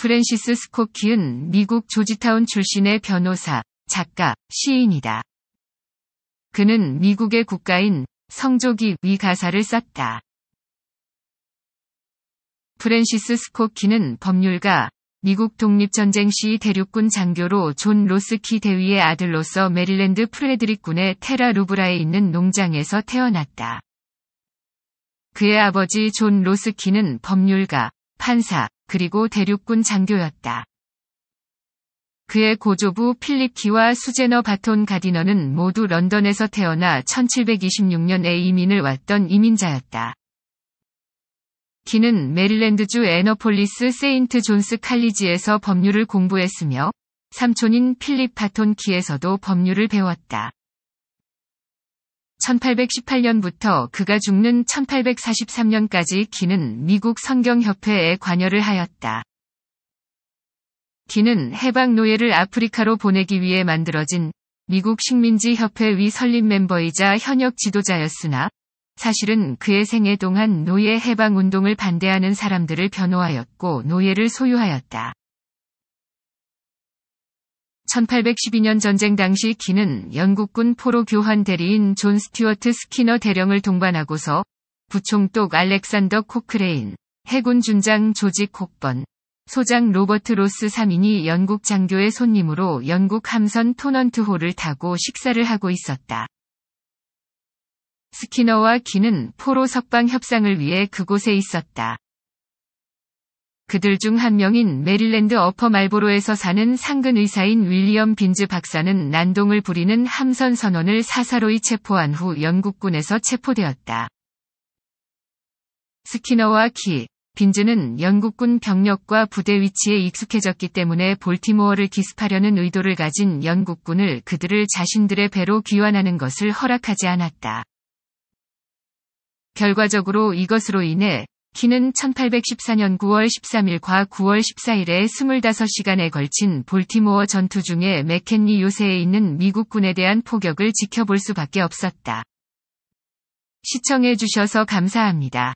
프랜시스 스콧 키은 미국 조지타운 출신의 변호사, 작가, 시인이다. 그는 미국의 국가인 성조기 위 가사를 썼다. 프랜시스 스콧 키는 법률가, 미국 독립전쟁 시 대륙군 장교로 존 로스키 대위의 아들로서 메릴랜드 프레드릭군의 테라 루브라에 있는 농장에서 태어났다. 그의 아버지 존 로스키는 법률가, 판사, 그리고 대륙군 장교였다. 그의 고조부 필립키와 수제너 바톤 가디너는 모두 런던에서 태어나 1726년에 이민을 왔던 이민자였다. 키는 메릴랜드주 에너폴리스 세인트 존스 칼리지에서 법률을 공부했으며 삼촌인 필립 바톤 키에서도 법률을 배웠다. 1818년부터 그가 죽는 1843년까지 기는 미국 성경협회에 관여를 하였다. 기는 해방 노예를 아프리카로 보내기 위해 만들어진 미국 식민지 협회위 설립 멤버이자 현역 지도자였으나 사실은 그의 생애 동안 노예 해방 운동을 반대하는 사람들을 변호하였고 노예를 소유하였다. 1812년 전쟁 당시 키는 영국군 포로 교환 대리인 존 스튜어트 스키너 대령을 동반하고서 부총독 알렉산더 코크레인, 해군 준장 조지 콕번, 소장 로버트 로스 3인이 영국 장교의 손님으로 영국 함선 토넌트호를 타고 식사를 하고 있었다. 스키너와 키는 포로 석방 협상을 위해 그곳에 있었다. 그들 중 한 명인 메릴랜드 어퍼 말보로에서 사는 상근 의사인 윌리엄 빈즈 박사는 난동을 부리는 함선 선원을 사사로이 체포한 후 영국군에서 체포되었다. 스키너와 키, 빈즈는 영국군 병력과 부대 위치에 익숙해졌기 때문에 볼티모어를 기습하려는 의도를 가진 영국군을 그들을 자신들의 배로 귀환하는 것을 허락하지 않았다. 결과적으로 이것으로 인해 키는 1814년 9월 13일과 9월 14일에 25시간에 걸친 볼티모어 전투 중에 맥켄리 요새에 있는 미국군에 대한 포격을 지켜볼 수밖에 없었다. 시청해주셔서 감사합니다.